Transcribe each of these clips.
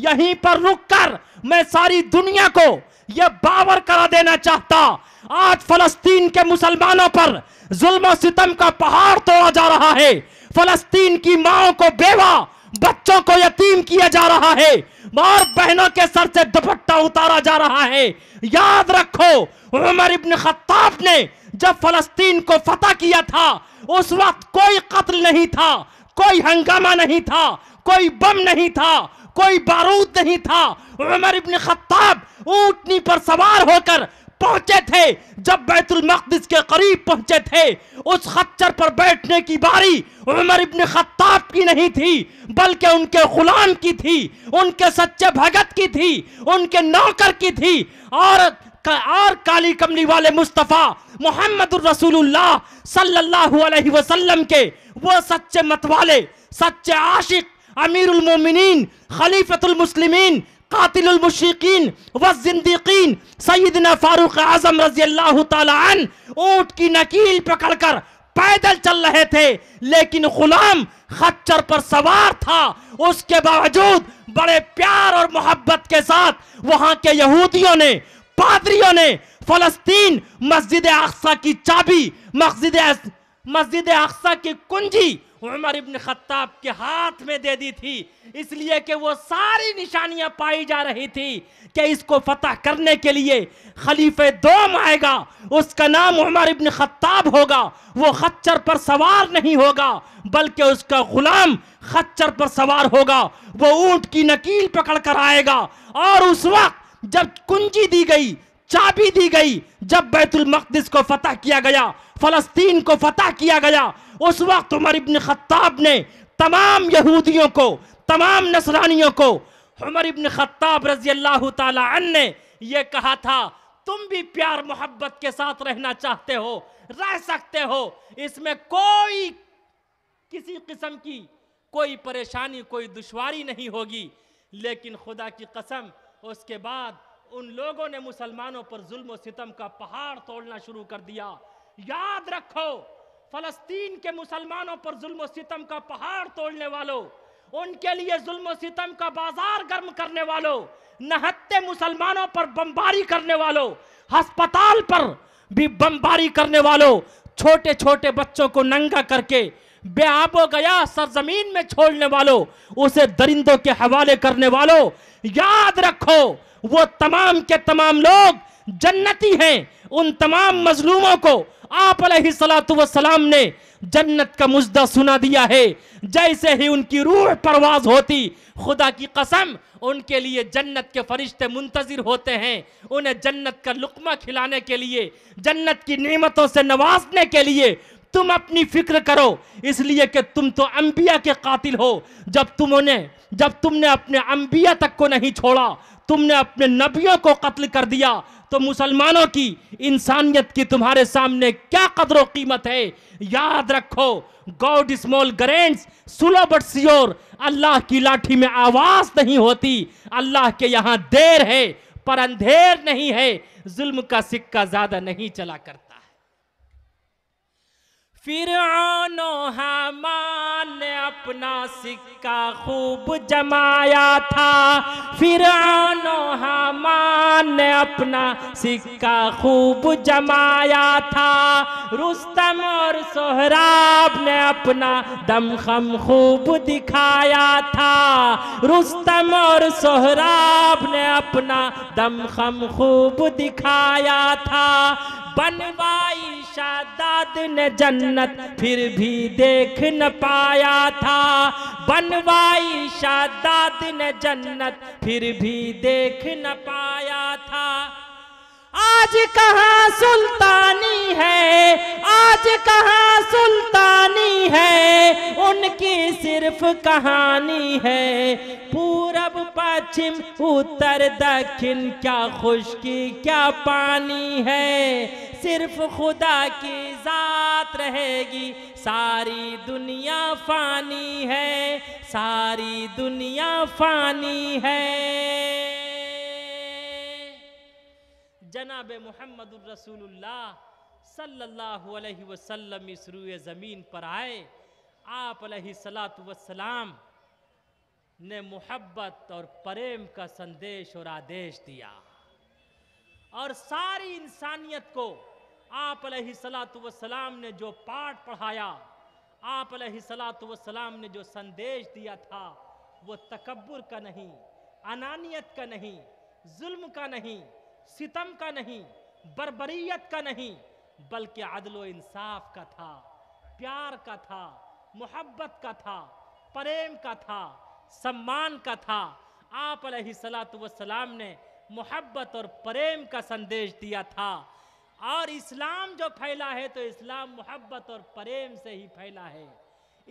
यहीं पर रुककर मैं सारी दुनिया को यह बावर करा देना चाहता आज फलस्तीन के मुसलमानों पर जुल्म सितम का पहाड़ तोड़ा जा रहा है फलस्तीन की माओ को बेवा बच्चों को यतीम किया जा रहा है और बहनों के सर से दुपट्टा उतारा जा रहा है याद रखो उमर इब्न खत्ताब ने जब फलस्तीन को फतह किया था उस वक्त कोई कत्ल नहीं था कोई हंगामा नहीं था कोई बम नहीं था कोई बारूद नहीं था उमर इब्न खत्ताब ऊटनी पर सवार होकर पहुंचे थे जब बैतुल मकदस के करीब पहुंचे थे उस खच्चर पर बैठने की बारी उमर इब्न खत्ताब की नहीं थी बल्कि उनके गुलाम की थी उनके सच्चे भगत की थी उनके नौकर की थी और और काली कमली वाले मुस्तफ़ा मोहम्मद सल्लल्लाहु अलैहि वसल्लम के वो सच्चे मतवाले सच्चे आशिक अमीर अमीरमिन खलीफतमसलिमिन कातिलमशिकीन वजिंदीन सैदना फ़ारूक आज़म रजी अल्लाह तन ऊँट की नकील पकड़कर पैदल चल रहे थे लेकिन गुलाम खच्चर पर सवार था उसके बावजूद बड़े प्यार और मोहब्बत के साथ वहाँ के यहूदियों ने पादरियों ने फलस्तीन मस्जिद अक्सा की चाबी मस्जिद मस्जिद अक्सा की कुंजी उमर इबन खत्ताब के हाथ में दे दी थी इसलिए कि वो सारी निशानियां पाई जा रही थी कि इसको फतह करने के लिए खलीफे दोम आएगा उसका नाम उमर इब्न खत्ताब होगा वो खच्चर पर सवार नहीं होगा बल्कि उसका गुलाम खच्चर पर सवार होगा वो ऊँट की नकील पकड़ कर आएगा और उस वक्त जब कुंजी दी गई चाबी दी गई जब बैतुल मकदस को फतह किया गया फलस्तीन को फतेह किया गया उस वक्त उमर इबन ख़त्ताब ने तमाम यहूदियों को तमाम नसरानियों को उमर इबन ख़त्ताब रजी अल्लाह तन ने यह कहा था तुम भी प्यार मोहब्बत के साथ रहना चाहते हो रह सकते हो इसमें कोई किसी किस्म की कोई परेशानी कोई दुश्वारी नहीं होगी लेकिन खुदा की कसम उसके बाद उन लोगों ने मुसलमानों पर जुल्म सितम का पहाड़ तोड़ना शुरू कर दिया याद रखो फलस्तीन के मुसलमानों पर जुल्म सितम का पहाड़ तोड़ने वालों उनके लिए जुल्म सितम का बाजार गर्म करने वालों नहत्ते मुसलमानों पर बमबारी करने वालों अस्पताल पर भी बमबारी करने वालों छोटे छोटे बच्चों को नंगा करके बेआबो गया सरजमीन में छोड़ने वालों उसे दरिंदों के हवाले करने वालों याद रखो वो तमाम के तमाम लोग जन्नती हैं उन तमाम मजलूमों को आप सलाम ने जन्नत का मुजदा सुना दिया है जैसे ही उनकी रूह परवाज होती खुदा की कसम उनके लिए जन्नत के फरिश्ते मुंतज़र होते हैं उन्हें जन्नत का लुकमा खिलाने के लिए जन्नत की नियमतों से नवाजने के लिए तुम अपनी फिक्र करो इसलिए कि तुम तो अंबिया के कातिल हो जब तुम उन्हें जब तुमने अपने अंबिया तक को नहीं छोड़ा तुमने अपने नबियों को कत्ल कर दिया तो मुसलमानों की इंसानियत की तुम्हारे सामने क्या कदर कीमत है याद रखो God small grinds slow but sure Allah की लाठी में आवाज़ नहीं होती अल्लाह के यहाँ देर है पर अंधेर नहीं है जुल्म का सिक्का ज़्यादा नहीं चला करता फिर आनो हमान ने अपना सिक्का खूब जमाया था फिर आनो हमान ने अपना सिक्का खूब जमाया था रुस्तम और सोहराब ने अपना दमखम खूब दिखाया था रुस्तम और सोहराब ने अपना दमखम खूब दिखाया था बनवाई शादाद ने जन्नत फिर भी देख न पाया था बनवाई शादाद ने जन्नत फिर भी देख न पाया था आज कहाँ सुल्तानी है आज कहाँ सुल्तानी है उनकी सिर्फ कहानी है पूरब पश्चिम उत्तर दक्षिण क्या खुशकी क्या पानी है सिर्फ खुदा की जात रहेगी सारी दुनिया फानी है सारी दुनिया फानी है जनाब मोहम्मद रसूलुल्लाह सल्लल्लाहु अलैहि वसल्लम इस रूए ज़मीन पर आए आप सलात वसलाम ने मोहब्बत और प्रेम का संदेश और आदेश दिया और सारी इंसानियत को आप सलात वसलाम ने जो पाठ पढ़ाया आप सलात वसलाम ने जो संदेश दिया था वो तकबर का नहीं अनानियत का नहीं जुल्म का नहीं सितम का नहीं बरबरीत का नहीं बल्कि अदल इंसाफ का था प्यार का था मोहब्बत का था प्रेम का था सम्मान का था आप सलाम ने मोहब्बत और प्रेम का संदेश दिया था और इस्लाम जो फैला है तो इस्लाम मोहब्बत और प्रेम से ही फैला है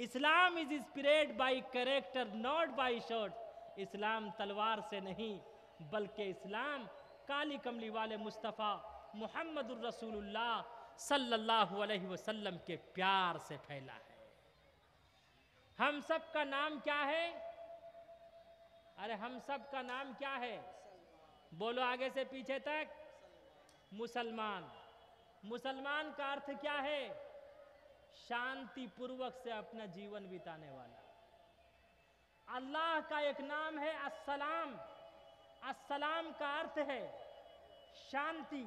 Islam is inspired by character not by shot Islam तलवार से नहीं बल्कि इस्लाम काली कमली वाले मुस्तफ़ा मोहम्मद रसूलुल्लाह सल्लल्लाहु अलैहि वसल्लम के प्यार से फैला है हम सब का नाम क्या है अरे हम सब का नाम क्या है बोलो आगे से पीछे तक मुसलमान मुसलमान का अर्थ क्या है शांति पूर्वक से अपना जीवन बिताने वाला अल्लाह का एक नाम है असलाम असलाम का अर्थ है शांति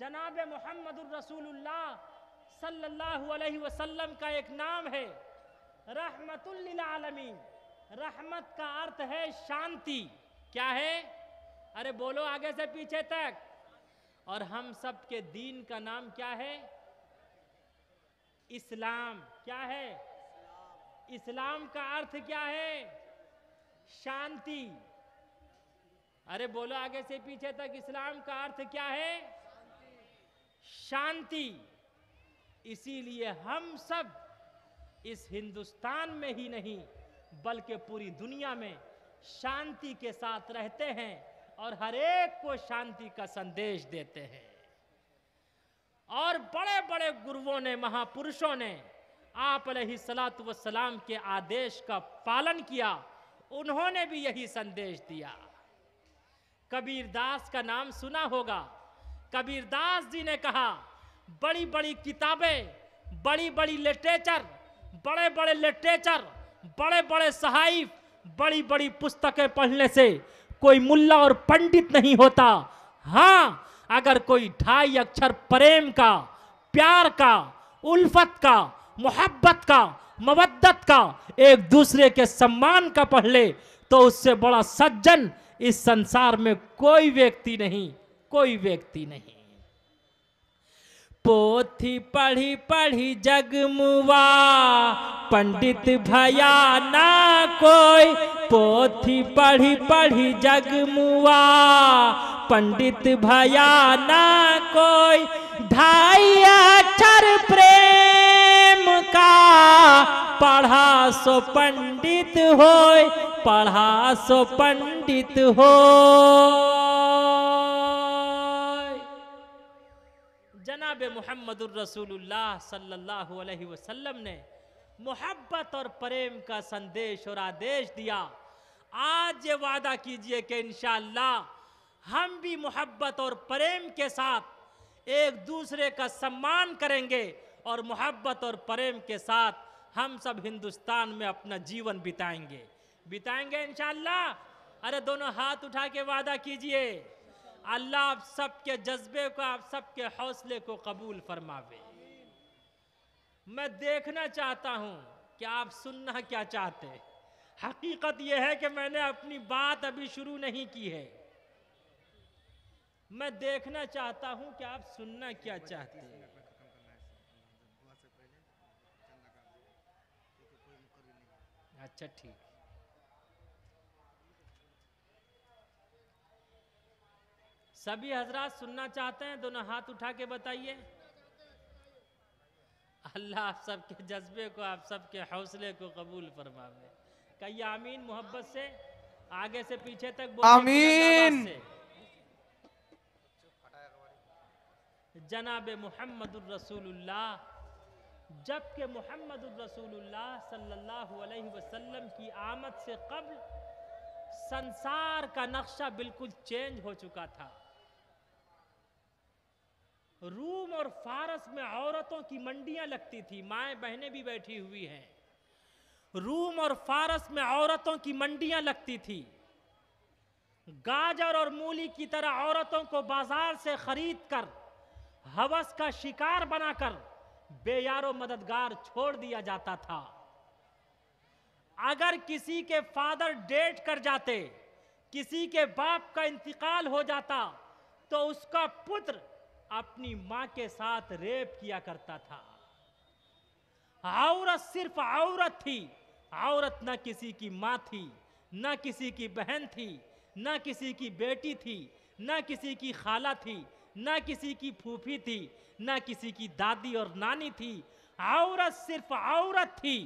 जनाब मोहम्मद रसूलुल्लाह सल्लल्लाहु अलैहि वसल्लम का एक नाम है रहमतुल्लिलालमीन रहमत का अर्थ है शांति क्या है अरे बोलो आगे से पीछे तक और हम सब के दीन का नाम क्या है इस्लाम क्या है इस्लाम का अर्थ क्या है शांति अरे बोलो आगे से पीछे तक इस्लाम का अर्थ क्या है शांति इसीलिए हम सब इस हिंदुस्तान में ही नहीं बल्कि पूरी दुनिया में शांति के साथ रहते हैं और हरेक को शांति का संदेश देते हैं और बड़े बड़े गुरुओं ने महापुरुषों ने आप सलात वसलाम के आदेश का पालन किया उन्होंने भी यही संदेश दिया कबीरदास का नाम सुना होगा कबीरदास जी ने कहा बड़ी बड़ी किताबें बड़ी बड़ी लिटरेचर बड़े बड़े लिटरेचर बड़े बड़े सहाइफ बड़ी बड़ी पुस्तकें पढ़ने से कोई मुल्ला और पंडित नहीं होता हाँ अगर कोई ढाई अक्षर प्रेम का प्यार का उल्फत का मोहब्बत का मवद्दत का एक दूसरे के सम्मान का पढ़ ले तो उससे बड़ा सज्जन इस संसार में कोई व्यक्ति नहीं कोई व्यक्ति नहीं पोथी पढ़ी पढ़ी जग मुआ पंडित भया ना कोई पोथी पढ़ी पढ़ी जग मुआ पंडित भया ना कोई ढाई सो पंडित हो पढ़ा सो पंडित हो जनाब मोहम्मद रसूलुल्लाह सल्लल्लाहु अलैहि वसल्लम ने मोहब्बत और प्रेम का संदेश और आदेश दिया आज ये वादा कीजिए कि इनशाला हम भी मोहब्बत और प्रेम के साथ एक दूसरे का सम्मान करेंगे और मोहब्बत और प्रेम के साथ हम सब हिंदुस्तान में अपना जीवन बिताएंगे बिताएंगे इनशाला अरे दोनों हाथ उठा के वादा कीजिए अल्लाह आप सबके जज्बे को आप सबके हौसले को कबूल फरमावे मैं देखना चाहता हूँ कि आप सुनना क्या चाहते हकीकत यह है कि मैंने अपनी बात अभी शुरू नहीं की है मैं देखना चाहता हूं कि आप सुनना क्या चाहते हैं अच्छा ठीक सभी हजरात सुनना चाहते हैं दोनों हाथ उठा के बताइए अल्लाह आप सबके जज्बे को आप सबके हौसले को कबूल फरमावे कई आमीन मोहब्बत से आगे से पीछे तक आमीन जनाब मोहम्मद रसूलुल्लाह जबकि मोहम्मद रसूल सल्लल्लाहु अलैहि वसल्लम की आमद से कबल संसार का नक्शा बिल्कुल चेंज हो चुका था रूम और फारस में औरतों की मंडियां लगती थी माए बहनें भी बैठी हुई हैं रूम और फारस में औरतों की मंडियां लगती थी गाजर और मूली की तरह औरतों को बाजार से खरीद कर हवस का शिकार बनाकर बेयारो मददगार छोड़ दिया जाता था अगर किसी के फादर डेट कर जाते किसी के बाप का इंतकाल हो जाता तो उसका पुत्र अपनी मां के साथ रेप किया करता था औरत सिर्फ औरत थी औरत न किसी की माँ थी न किसी की बहन थी न किसी की बेटी थी न किसी की खाला थी ना किसी की फूफी थी ना किसी की दादी और नानी थी औरत सिर्फ औरत थी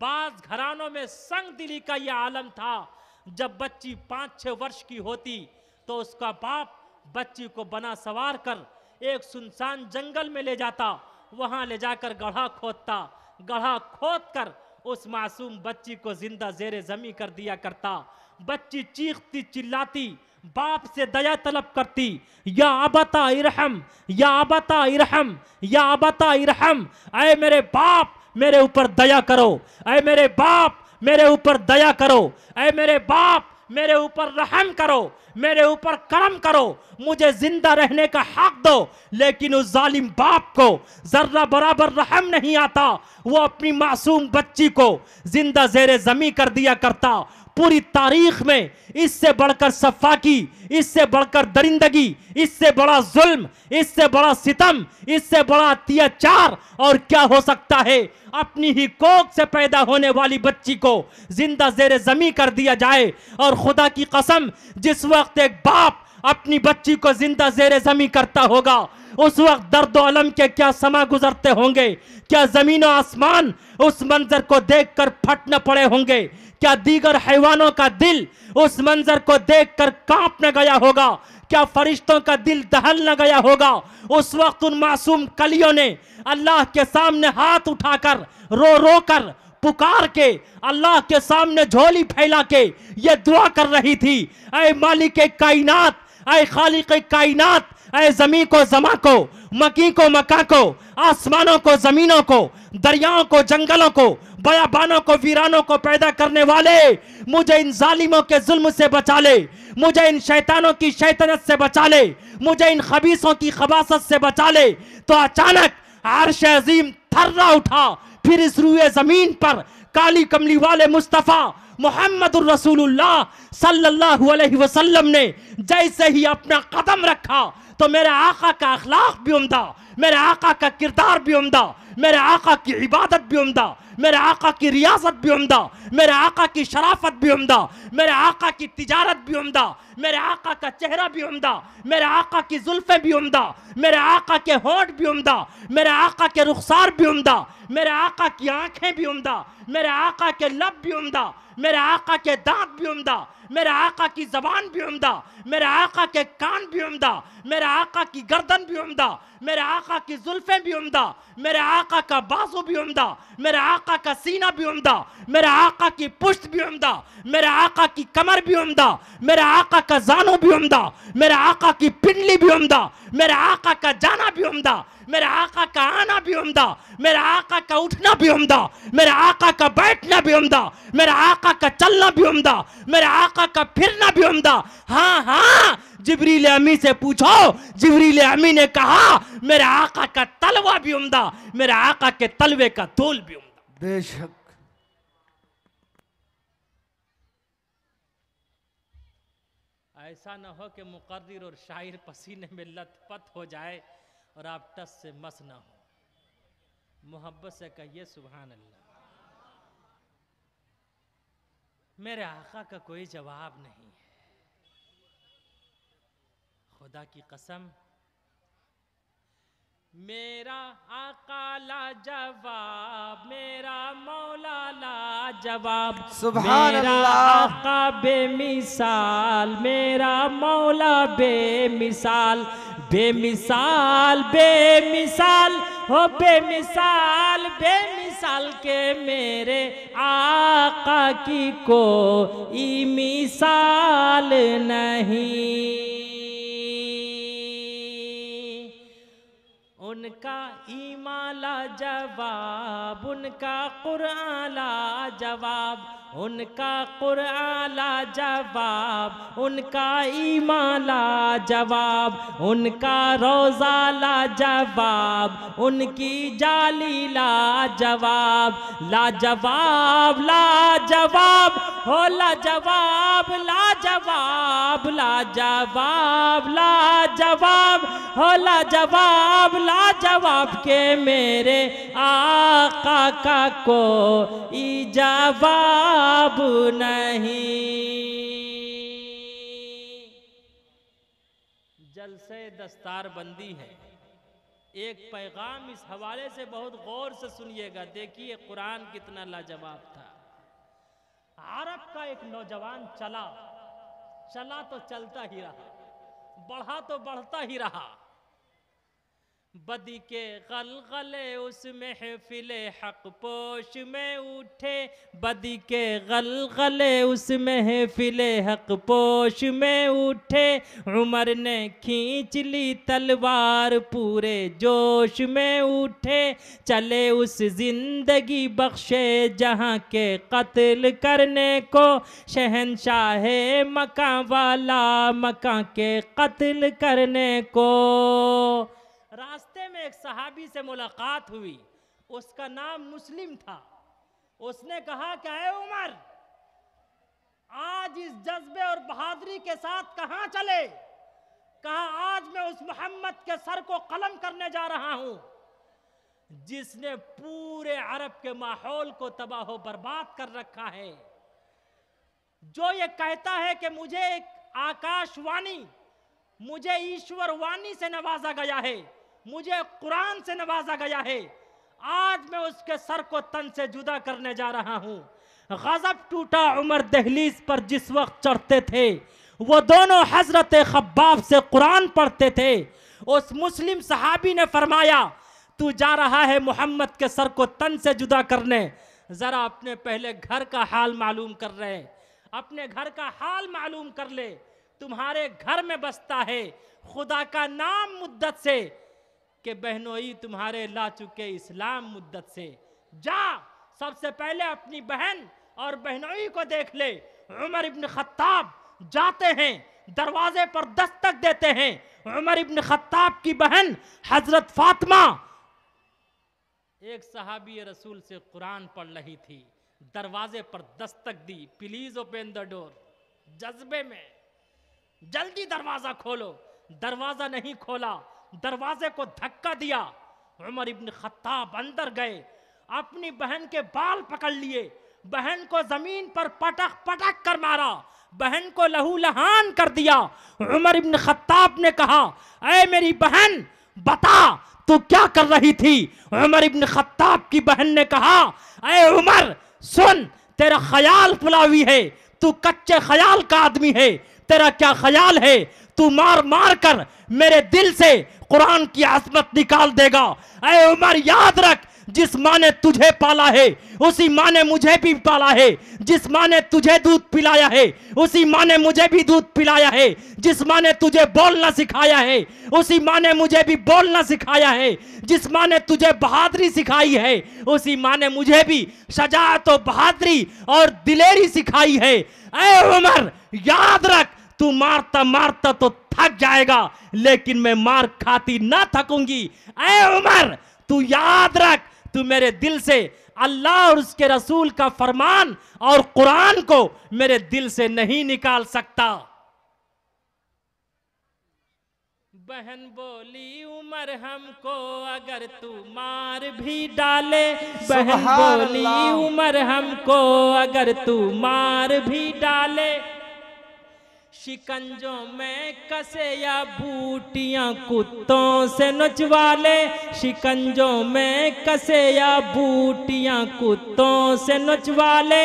बाज घरानों में संग दिली का यह आलम था जब बच्ची पाँच छः वर्ष की होती तो उसका बाप बच्ची को बना सवार कर एक सुनसान जंगल में ले जाता वहाँ ले जाकर गढ़ा खोदता गढ़ा खोद कर उस मासूम बच्ची को जिंदा जेर जमी कर दिया करता बच्ची चीखती चिल्लाती बाप से दया तलब करती या अबता इरहम या अबता इरहम या अबता इरहम अय मेरे बाप मेरे ऊपर दया करो अय मेरे बाप मेरे ऊपर दया करो अय मेरे बाप मेरे ऊपर रहम करो मेरे ऊपर कर्म करो मुझे जिंदा रहने का हक दो लेकिन उस जालिम बाप को ज़र्रा बराबर रहम नहीं आता वो अपनी मासूम बच्ची को जिंदा जेर ज़मी कर दिया करता पूरी तारीख में इससे बढ़कर सफाकी इससे बढ़कर दरिंदगी इससे बड़ा जुल्म इससे बड़ा सितम इससे बड़ा अत्याचार और क्या हो सकता है अपनी ही कोख से पैदा होने वाली बच्ची को जिंदा जेर जमी कर दिया जाए और खुदा की कसम जिस वक्त एक बाप अपनी बच्ची को जिंदा जेर जमी करता होगा उस वक्त दर्द अलम के क्या समा गुजरते होंगे क्या जमीन आसमान उस मंजर को देखकर फट न पड़े होंगे क्या दीगर हैवानों का दिल उस मंजर को देखकर कांप न गया होगा क्या फरिश्तों का दिल दहल न गया होगा उस वक्त उन मासूम कलियों ने अल्लाह के सामने हाथ उठाकर रो रो कर पुकार के अल्लाह के सामने झोली फैला के ये दुआ कर रही थी अय मालिक कायनात अय खालिक कायनात अय जमी को जमा को मकी को मका को आसमानों को जमीनों को दरियाओं को जंगलों को बयाबानों को वीरानों को पैदा करने वाले मुझे इन जालिमों के जुल्म से बचा ले मुझे इन शैतानों की शैतनत से बचा ले मुझे इन खबीसों की खबासत से बचा ले तो अचानक आरश अजीम थर्रा उठा फिर इस रूए ज़मीन पर काली कमली वाले मुस्तफ़ा मोहम्मद रसूलुल्लाह सल्लल्लाहु अलैहि वसल्लम ने जैसे ही अपना कदम रखा तो मेरे आका का अखलाक भी उमदा मेरे आका का किरदार भी उमदा मेरे आका की इबादत भी उमदा मेरे आका की रियासत भी उमदा मेरे आका की शराफत भी उमदा मेरे आका की तिजारत भी उमदा मेरे आका का चेहरा भी उमदा मेरे आका की जुल्फे भी उमदा मेरे आका के होठ भी उमदा मेरे आका के रुखसार भी उमदा मेरे आका की आँखें भी उमदा मेरे आका के लब भी उमदा मेरे आका के दांत भी उमदा मेरे आका की जबान भी उम्दा मेरे आका के कान भी उम्दा मेरे आका की गर्दन भी उम्दा मेरे आका की जुल्फे भी उम्दा मेरे आका का बाजू भी उम्दा मेरे आका का सीना भी उम्दा मेरे आका की पुश्त भी उम्दा मेरे आका की कमर भी उम्दा मेरे आका का जानू भी उम्दा मेरे आका की पिंडली भी उम्दा मेरे आका का जाना भी उम्दा मेरे आका का आना भी उम्दा मेरे आका का उठना भी उम्दा मेरे आका का बैठना भी उम्दा मेरे आका का चलना भी उम्दा मेरे आका आका का फिरना भी उमदा हाँ हाँ जबरील अमी से पूछो जबरील अमी ने कहा मेरे आका का तलवा भी उमदा मेरे आका के तलवे का तोल भी उमदा बेशक ऐसा ना हो कि मुकर्र और शायर पसीने में लथपथ हो जाए और आप टस से मस ना हो मोहब्बत से कहिए सुबहान अल्लाह मेरे आका का कोई जवाब नहीं है खुदा की कसम मेरा आका ला जवाब मेरा मौला ला जवाब सुबह आका बेमिसाल मेरा मौला बेमिसाल बेमिसाल बेमिसाल हो बेमिसाल बे साल के मेरे आका की को ई मिसाल नहीं उनका ईमाला जवाब उनका कुराला जवाब उनका ला जवाब उनका ईमाला जवाब उनका रोज़ाला जवाब उनकी जाली ला जवाब ला जवाब ला जवाब हो ला ला जवाब जवाब ला जवाब ला जवाब हो ला जवाब ला जवाब के मेरे आका का को ई जवाब ख्वाब नहीं जलसे दस्तार बंदी है एक पैगाम इस हवाले से बहुत गौर से सुनिएगा देखिए कुरान कितना लाजवाब था अरब का एक नौजवान चला चला तो चलता ही रहा बढ़ा तो बढ़ता ही रहा बदी के गल गले उस महफिल हक पोश में उठे बदी के गल गले उस महफिल हक पोश में उठे उमर ने खींच ली तलवार पूरे जोश में उठे चले उस जिंदगी बख्शे जहाँ के कत्ल करने को शहनशाह मका वाला मका के कत्ल करने को रास्ते में एक सहाबी से मुलाकात हुई उसका नाम मुस्लिम था उसने कहा कि है उमर आज इस जज्बे और बहादुरी के साथ कहाँ चले कहा आज मैं उस मोहम्मद के सर को कलम करने जा रहा हूं जिसने पूरे अरब के माहौल को तबाह बर्बाद कर रखा है जो ये कहता है कि मुझे एक आकाशवाणी मुझे ईश्वरवाणी से नवाजा गया है मुझे कुरान से नवाजा गया है आज मैं उसके सर को तन से जुदा करने जा रहा हूँ गजब टूटा उमर दहलीज पर जिस वक्त चढ़ते थे वो दोनों हजरत खब्बाब से कुरान पढ़ते थे उस मुस्लिम सहाबी ने फरमाया तू जा रहा है मोहम्मद के सर को तन से जुदा करने ज़रा अपने पहले घर का हाल मालूम कर रहे अपने घर का हाल मालूम कर ले तुम्हारे घर में बसता है खुदा का नाम मुद्दत से कि बहनोई तुम्हारे ला चुके इस्लाम मुद्दत से जा सबसे पहले अपनी बहन और बहनोई को देख ले उमर इब्न खत्ताब जाते हैं दरवाजे पर दस्तक देते हैं उमर इब्न खत्ताब की बहन हजरत फातिमा एक सहाबी रसूल से कुरान पढ़ रही थी दरवाजे पर दस्तक दी प्लीज ओपन द डोर जज्बे में जल्दी दरवाजा खोलो दरवाजा नहीं खोला दरवाजे को धक्का दिया उमर इब्न खत्ताब अंदर गए अपनी बहन के बाल पकड़ लिए बहन को जमीन पर पटक पटक कर मारा बहन को लहू लहान कर दिया उमर इब्न खत्ताब ने कहा अरे मेरी बहन बता तू क्या कर रही थी उमर इब्न खत्ताब की बहन ने कहा अरे उमर सुन तेरा ख्याल फुलावी है तू कच्चे ख्याल का आदमी है तेरा क्या ख्याल है तू मार मार कर मेरे दिल से कुरान की आसमत निकाल देगा अरे उमर याद रख जिस माँ ने तुझे पाला है उसी माँ ने मुझे भी पाला है जिस माँ ने तुझे दूध पिलाया है उसी माँ ने मुझे भी दूध पिलाया है जिस माँ ने तुझे बोलना सिखाया है उसी माँ ने मुझे भी बोलना सिखाया है जिस माँ ने तुझे बहादुरी सिखाई है उसी माँ ने मुझे भी शजात तो बहादुरी और दिलेरी सिखाई है अरे उमर याद रख तू मारता मारता तो थक जाएगा लेकिन मैं मार खाती ना थकूंगी अय उमर तू याद रख तू मेरे दिल से अल्लाह और उसके रसूल का फरमान और कुरान को मेरे दिल से नहीं निकाल सकता बहन बोली उमर हमको अगर तू मार भी डाले बहन बोली उमर हमको अगर तू मार भी डाले शिकंजों में कसे या बूटियां कुत्तों से नचवा ले शिकंजों में कसे या बूटियां कुत्तों से नचवा ले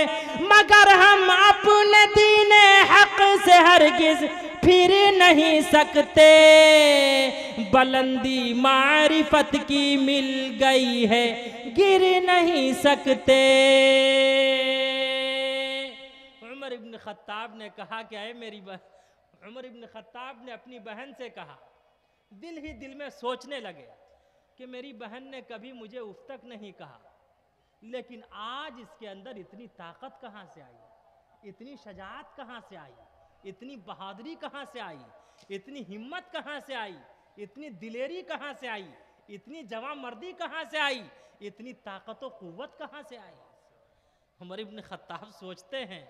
मगर हम अपने दीन हक से हरगिज फिर नहीं सकते बुलंदी मारिफत की मिल गई है गिर नहीं सकते उमर इब्न खत्ताब ने कहा क्या है मेरी बात उमर इबन ख़त्ताब ने अपनी बहन से कहा दिल ही दिल में सोचने लगे कि मेरी बहन ने कभी मुझे उफ तक नहीं कहा लेकिन आज इसके अंदर इतनी ताकत कहाँ से आई इतनी शजात कहाँ से आई इतनी बहादुरी कहाँ से आई इतनी हिम्मत कहाँ से आई इतनी दिलेरी कहाँ से आई इतनी जवा मर्दी कहाँ से आई इतनी ताकत क़वत कहाँ से आई हमारे इबन ख़त्ताब सोचते हैं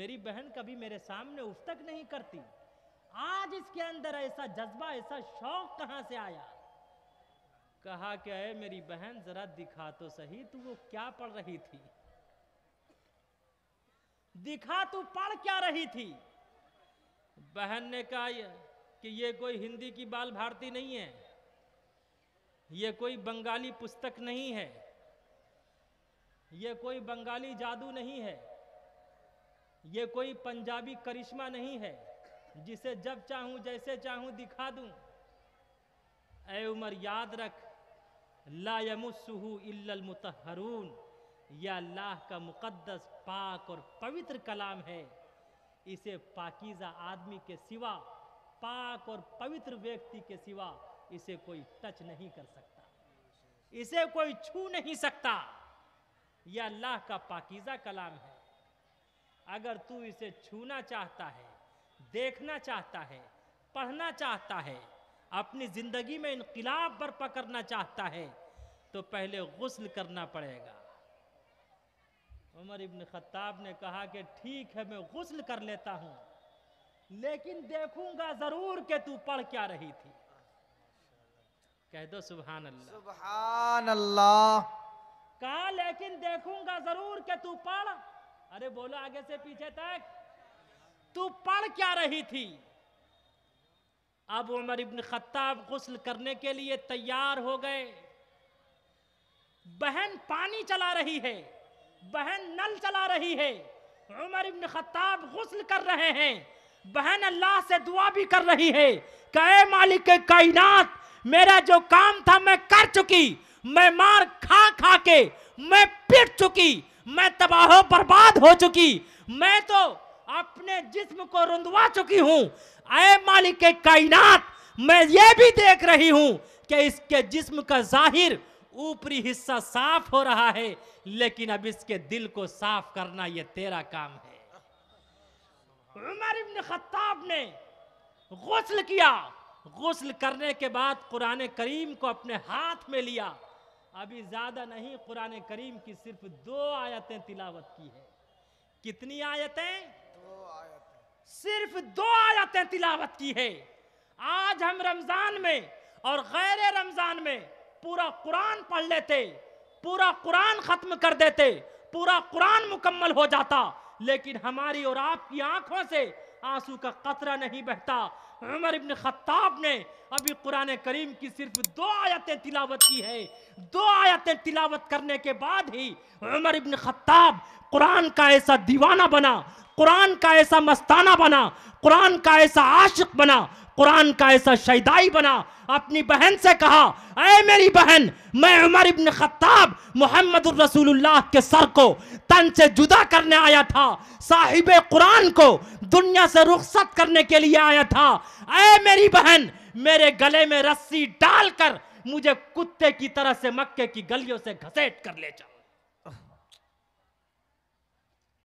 मेरी बहन कभी मेरे सामने उफ तक नहीं करती आज इसके अंदर ऐसा जज्बा ऐसा शौक कहां से आया कहा क्या अरे मेरी बहन जरा दिखा तो सही तू वो क्या पढ़ रही थी दिखा तू पढ़ क्या रही थी बहन ने कहा कि ये कोई हिंदी की बाल भारती नहीं है ये कोई बंगाली पुस्तक नहीं है ये कोई बंगाली जादू नहीं है ये कोई पंजाबी करिश्मा नहीं है जिसे जब चाहूं जैसे चाहूं दिखा दूं ए उमर याद रख लायमुसहू इल्लमतहरून यह अल्लाह का मुक़दस पाक और पवित्र कलाम है इसे पाकिज़ा आदमी के सिवा पाक और पवित्र व्यक्ति के सिवा इसे कोई टच नहीं कर सकता इसे कोई छू नहीं सकता यह अल्लाह का पाकिज़ा कलाम है अगर तू इसे छूना चाहता है देखना चाहता है पढ़ना चाहता है अपनी ज़िंदगी में इनकलाब बर्पा करना चाहता है तो पहले गसल करना पड़ेगा उमर इबन ख़त्ताब ने कहा कि ठीक है मैं गसल कर लेता हूँ लेकिन देखूंगा ज़रूर कि तू पढ़ क्या रही थी कह दो सुबहान अल्लाह सुबहान अल्लाह कहा लेकिन देखूंगा ज़रूर के तू पढ़ अरे बोलो आगे से पीछे तक तू पढ़ क्या रही थी अब उमर इबन खत्ताब गुस्ल करने के लिए तैयार हो गए बहन पानी चला रही है बहन नल चला रही है उमर इबन खत्ताब गुस्ल कर रहे हैं बहन अल्लाह से दुआ भी कर रही है कहे मालिक के कायनात मेरा जो काम था मैं कर चुकी मैं मार खा खा के मैं पिट चुकी मैं तबाह बर्बाद हो चुकी मैं तो अपने जिस्म को रुंदवा चुकी हूँ अय मालिक कायनात मैं ये भी देख रही हूँ कि इसके जिस्म का जाहिर ऊपरी हिस्सा साफ हो रहा है लेकिन अब इसके दिल को साफ करना ये तेरा काम है उमर इब्न खत्ताब ने गुस्ल किया गुस्ल करने के बाद कुरान करीम को अपने हाथ में लिया अभी ज़्यादा नहीं कुरान करीम की सिर्फ दो आयतें तिलावत की है कितनी आयतें सिर्फ दो आयतें तिलावत की है आज हम रमजान में और गैर रमजान में पूरा कुरान पढ़ लेते पूरा कुरान खत्म कर देते पूरा कुरान मुकम्मल हो जाता लेकिन हमारी और आपकी आंखों से आंसू का कतरा नहीं बहता उमर इबन खत्ताब ने अभी कुरान करीम की सिर्फ दो आयतें तिलावत की है दो आयतें तिलावत करने के बाद ही उमर इबन खत्ताब कुरान का ऐसा दीवाना बना कुरान का ऐसा मस्ताना बना कुरान का ऐसा आशिक बना कुरान का ऐसा शैदाई बना अपनी बहन से कहा अरे मेरी बहन मैं उमर इबन खत्ताब मोहम्मद रसूलुल्लाह के सर को तन से जुदा करने आया था साहिब कुरान को दुनिया से रुखसत करने के लिए आया था अरे मेरी बहन मेरे गले में रस्सी डालकर मुझे कुत्ते की तरह से मक्के की गलियों से घसेट कर ले जा